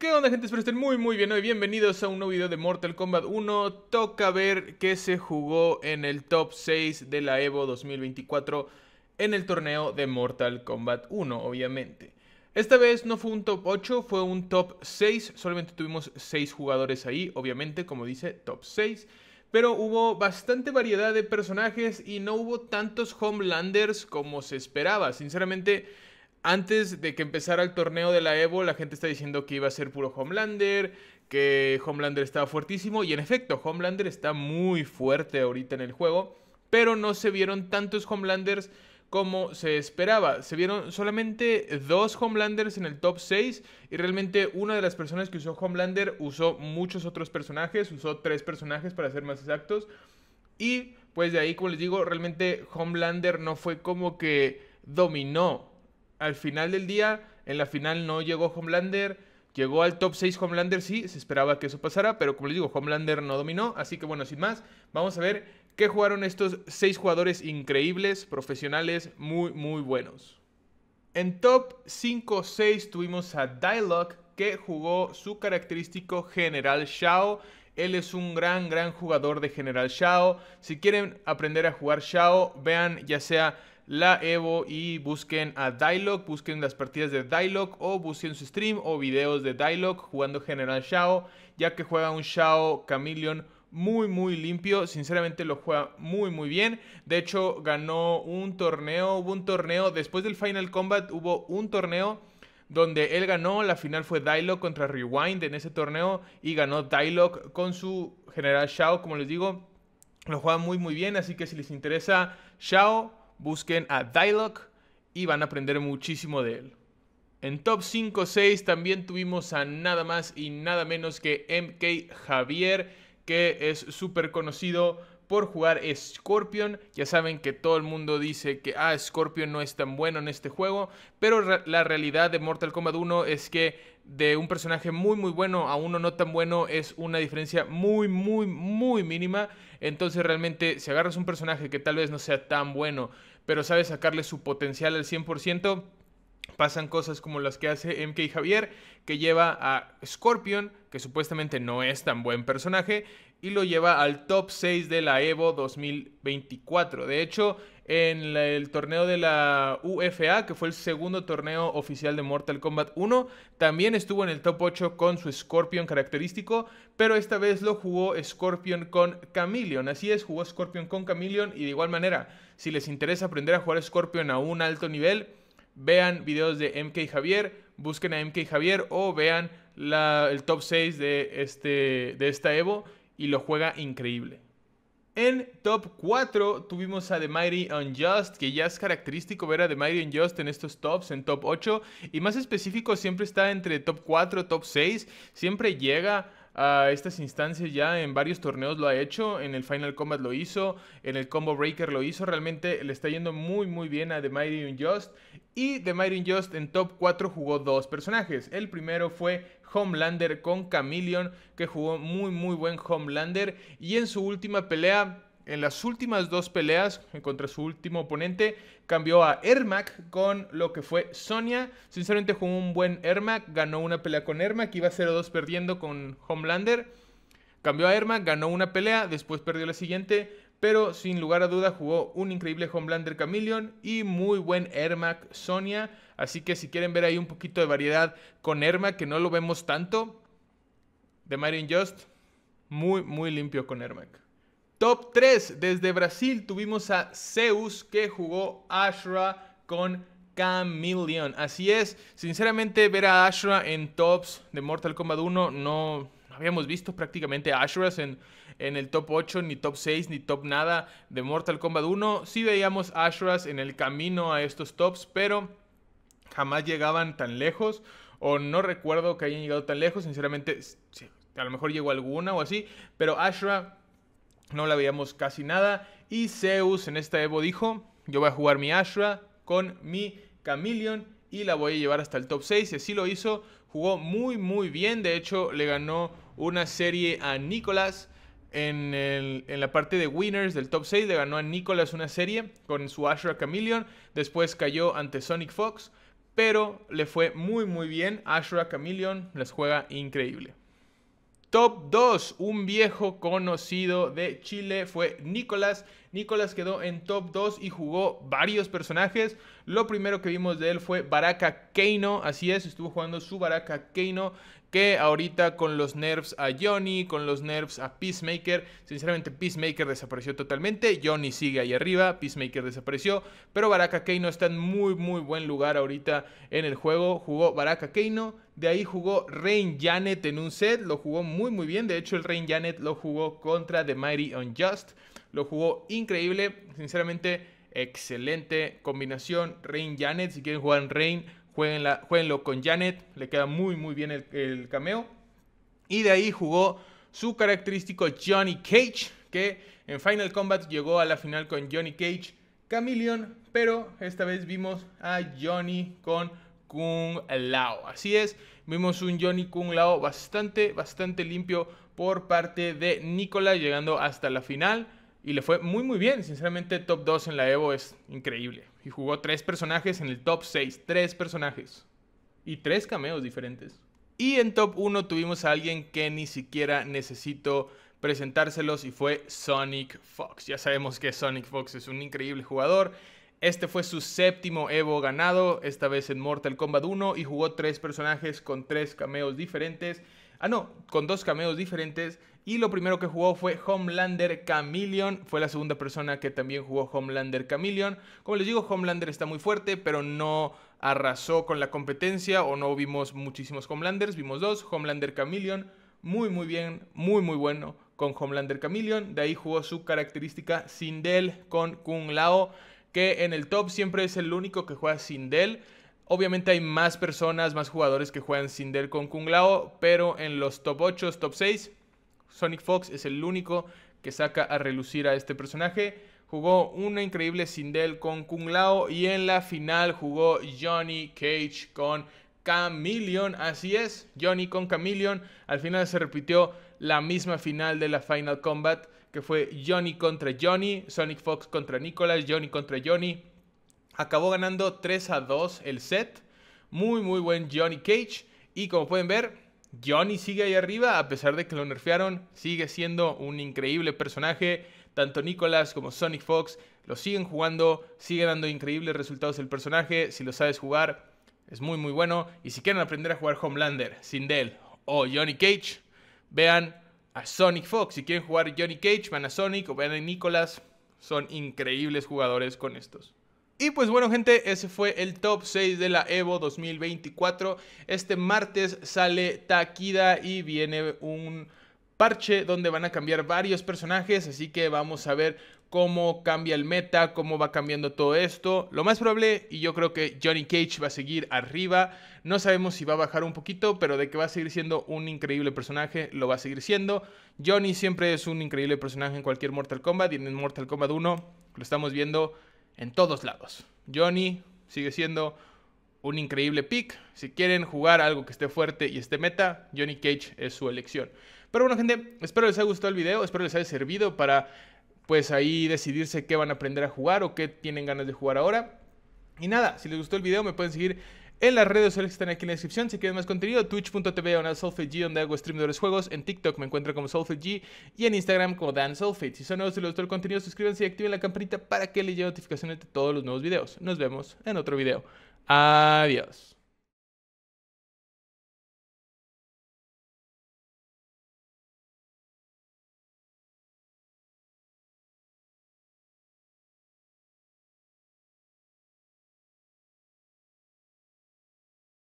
¿Qué onda gente? Espero estén muy muy bien hoy. Bienvenidos a un nuevo video de Mortal Kombat 1. Toca ver qué se jugó en el top 6 de la EVO 2024 en el torneo de Mortal Kombat 1, obviamente. Esta vez no fue un top 8, fue un top 6. Solamente tuvimos 6 jugadores ahí, obviamente, como dice, top 6. Pero hubo bastante variedad de personajes y no hubo tantos Homelanders como se esperaba. Sinceramente antes de que empezara el torneo de la Evo, la gente está diciendo que iba a ser puro Homelander, que Homelander estaba fuertísimo, y en efecto, Homelander está muy fuerte ahorita en el juego, pero no se vieron tantos Homelanders como se esperaba. Se vieron solamente dos Homelanders en el top 6 y realmente una de las personas que usó Homelander usó muchos otros personajes, usó tres personajes para ser más exactos, y pues de ahí, como les digo, realmente Homelander no fue como que dominó al final del día, en la final no llegó Homelander, llegó al top 6 Homelander, sí, se esperaba que eso pasara, pero como les digo, Homelander no dominó, así que bueno, sin más, vamos a ver qué jugaron estos 6 jugadores increíbles, profesionales, muy, muy buenos. En top 5-6 tuvimos a Dialog, que jugó su característico General Shao. Él es un gran, gran jugador de General Shao. Si quieren aprender a jugar Shao, vean ya sea la Evo y busquen a Dialog, busquen las partidas de Dialog o busquen su stream o videos de Dialog jugando General Shao, ya que juega un Shao Chameleon muy muy limpio, sinceramente lo juega muy muy bien. De hecho, ganó un torneo, hubo un torneo después del Final Combat, hubo un torneo donde él ganó, la final fue Dialog contra Rewind en ese torneo y ganó Dialog con su General Shao, como les digo, lo juega muy muy bien, así que si les interesa Shao busquen a Dialog y van a aprender muchísimo de él. En top 5 6 también tuvimos a nada más y nada menos que MK Javier, que es súper conocido por jugar Scorpion. Ya saben que todo el mundo dice que ah, Scorpion no es tan bueno en este juego, pero la realidad de Mortal Kombat 1 es que de un personaje muy muy bueno a uno no tan bueno es una diferencia muy muy muy mínima. Entonces realmente si agarras un personaje que tal vez no sea tan bueno, pero sabes sacarle su potencial al 100%, pasan cosas como las que hace MK Javier, que lleva a Scorpion, que supuestamente no es tan buen personaje, y lo lleva al top 6 de la Evo 2024. De hecho, en el torneo de la UFA, que fue el segundo torneo oficial de Mortal Kombat 1, también estuvo en el top 8 con su Scorpion característico, pero esta vez lo jugó Scorpion con Chameleon. Así es, jugó Scorpion con Chameleon y de igual manera, si les interesa aprender a jugar Scorpion a un alto nivel, vean videos de MK Javier, busquen a MK Javier o vean el top 6 de, este, de esta Evo y lo juega increíble. En top 4 tuvimos a The Mighty Unjust, que ya es característico ver a The Mighty Unjust en estos tops, en top 8, y más específico siempre está entre top 4, top 6, siempre llega a estas instancias ya en varios torneos lo ha hecho, en el Final Combat lo hizo, en el Combo Breaker lo hizo, realmente le está yendo muy muy bien a The Mighty Just y The Mighty Just en top 4 jugó dos personajes, el primero fue Homelander con Chameleon que jugó muy muy buen Homelander y en su última pelea en las últimas dos peleas contra su último oponente cambió a Ermac con lo que fue Sonia. Sinceramente jugó un buen Ermac, ganó una pelea con Ermac, iba 0-2 perdiendo con Homelander. Cambió a Ermac, ganó una pelea, después perdió la siguiente, pero sin lugar a duda jugó un increíble Homelander Chameleon y muy buen Ermac Sonia. Así que si quieren ver ahí un poquito de variedad con Ermac, que no lo vemos tanto, de Marion Just, muy, muy limpio con Ermac. Top 3, desde Brasil tuvimos a Zeus que jugó Ashra con Chameleon. Así es, sinceramente ver a Ashra en tops de Mortal Kombat 1 no habíamos visto prácticamente a Ashras en, en el top 8, ni top 6, ni top nada de Mortal Kombat 1. Sí veíamos Ashras en el camino a estos tops, pero jamás llegaban tan lejos. O no recuerdo que hayan llegado tan lejos, sinceramente, a lo mejor llegó alguna o así, pero Ashra no la veíamos casi nada. Y Zeus en esta Evo dijo, yo voy a jugar mi Ashra con mi Chameleon y la voy a llevar hasta el top 6. Y así lo hizo, jugó muy muy bien, de hecho le ganó una serie a Nicolás. En, la parte de winners del top 6 le ganó a Nicolás una serie con su Ashra Chameleon. Después cayó ante Sonic Fox, pero le fue muy muy bien. Ashra Chameleon les juega increíble. Top 2, un viejo conocido de Chile fue Nicolás Nicolas quedó en top 2 y jugó varios personajes. Lo primero que vimos de él fue Baraka Keino, así es, estuvo jugando su Baraka Keino, que ahorita con los nerfs a Johnny, con los nerfs a Peacemaker, sinceramente Peacemaker desapareció totalmente, Johnny sigue ahí arriba, Peacemaker desapareció, pero Baraka Keino está en muy muy buen lugar ahorita en el juego, jugó Baraka Keino, de ahí jugó Rain Janet en un set, lo jugó muy muy bien, de hecho el Rain Janet lo jugó contra The Mighty Unjust, lo jugó increíble, sinceramente, excelente combinación. Rain Janet, si quieren jugar en Rain, jueguenlo con Janet, le queda muy, muy bien el, cameo. Y de ahí jugó su característico Johnny Cage, que en Final Combat llegó a la final con Johnny Cage Chameleon, pero esta vez vimos a Johnny con Kung Lao. Así es, vimos un Johnny Kung Lao bastante, bastante limpio por parte de Nicolas llegando hasta la final. Y le fue muy muy bien, sinceramente top 2 en la Evo es increíble. Y jugó tres personajes en el top 6, tres personajes. Y tres cameos diferentes. Y en top 1 tuvimos a alguien que ni siquiera necesito presentárselos y fue Sonic Fox. Ya sabemos que Sonic Fox es un increíble jugador. Este fue su séptimo Evo ganado, esta vez en Mortal Kombat 1 y jugó tres personajes con tres cameos diferentes. Ah, no, con dos cameos diferentes y lo primero que jugó fue Homelander Chameleon. Fue la segunda persona que también jugó Homelander Chameleon. Como les digo, Homelander está muy fuerte, pero no arrasó con la competencia o no vimos muchísimos Homelanders. Vimos dos, Homelander Chameleon. Muy, muy bien, muy, muy bueno con Homelander Chameleon. De ahí jugó su característica Sindel con Kung Lao, que en el top siempre es el único que juega Sindel. Obviamente hay más personas, más jugadores que juegan Sindel con Kung Lao, pero en los top 8, top 6 Sonic Fox es el único que saca a relucir a este personaje. Jugó una increíble Sindel con Kung Lao y en la final jugó Johnny Cage con Chameleon. Así es, Johnny con Chameleon. Al final se repitió la misma final de la Final Combat que fue Johnny contra Johnny, Sonic Fox contra Nicolas, Johnny contra Johnny. Acabó ganando 3 a 2 el set. Muy, muy buen Johnny Cage. Y como pueden ver, Johnny sigue ahí arriba, a pesar de que lo nerfearon, sigue siendo un increíble personaje. Tanto Nicolas como Sonic Fox lo siguen jugando, sigue dando increíbles resultados el personaje. Si lo sabes jugar, es muy muy bueno. Y si quieren aprender a jugar Homelander, Sindel o Johnny Cage, vean a Sonic Fox. Si quieren jugar Johnny Cage, van a Sonic o vean a Nicolas. Son increíbles jugadores con estos. Y pues bueno gente, ese fue el top 6 de la Evo 2024. Este martes sale Takida y viene un parche donde van a cambiar varios personajes, así que vamos a ver cómo cambia el meta, cómo va cambiando todo esto. Lo más probable, y yo creo que Johnny Cage va a seguir arriba, no sabemos si va a bajar un poquito, pero de que va a seguir siendo un increíble personaje, lo va a seguir siendo. Johnny siempre es un increíble personaje en cualquier Mortal Kombat y en Mortal Kombat 1 lo estamos viendo en todos lados. Johnny sigue siendo un increíble pick. Si quieren jugar algo que esté fuerte y esté meta, Johnny Cage es su elección. Pero bueno, gente, espero les haya gustado el video, espero les haya servido para pues ahí decidirse qué van a aprender a jugar o qué tienen ganas de jugar ahora. Y nada, si les gustó el video me pueden seguir en las redes sociales que están aquí en la descripción. Si quieren más contenido, twitch.tv o G. donde hago stream de los juegos. En TikTok me encuentro como G. y en Instagram como Dan Si son nuevos y les gustó el contenido, suscríbanse y activen la campanita para que les lleguen notificaciones de todos los nuevos videos. Nos vemos en otro video. Adiós.